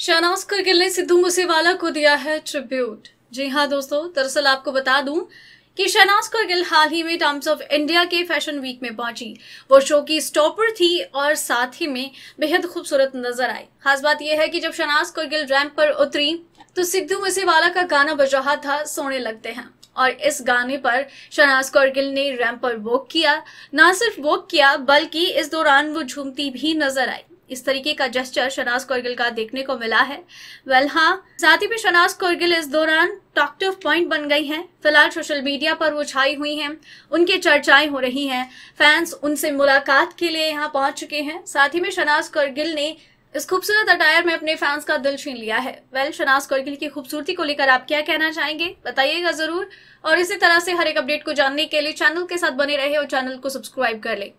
शहनाज करगिल ने सिद्धू मूसेवाला को दिया है ट्रिब्यूट जी हाँ दोस्तों दरअसल आपको बता दूं कि शहनाज करगिल हाल ही में टाइम्स ऑफ इंडिया के फैशन वीक में पहुंची वो शो की स्टॉपर थी और साथ ही में बेहद खूबसूरत नजर आई खास बात यह है कि जब शहनाज करगिल रैंप रैम्प पर उतरी तो सिद्धू मूसेवाला का गाना बज रहा था सोने लगते हैं और इस गाने पर शहनाज करगिल ने रैम्प पर वॉक किया ना सिर्फ वॉक किया बल्कि इस दौरान वो झूमती भी नजर आई इस तरीके का जेस्चर शनाज कौरगिल का देखने को मिला है वेल हाँ साथ ही में शनाज कौरगिल इस दौरान टॉक्टिव पॉइंट बन गई हैं फिलहाल सोशल मीडिया पर वो छाई हुई हैं उनके चर्चाएं हो रही हैं फैंस उनसे मुलाकात के लिए यहाँ पहुंच चुके हैं साथ ही में शनाज कौरगिल ने इस खूबसूरत अटायर में अपने फैंस का दिल छीन लिया है वेल well, शनाज कौरगिल की खूबसूरती को लेकर आप क्या कहना चाहेंगे बताइएगा जरूर और इसी तरह से हर एक अपडेट को जानने के लिए चैनल के साथ बने रहे और चैनल को सब्सक्राइब कर लें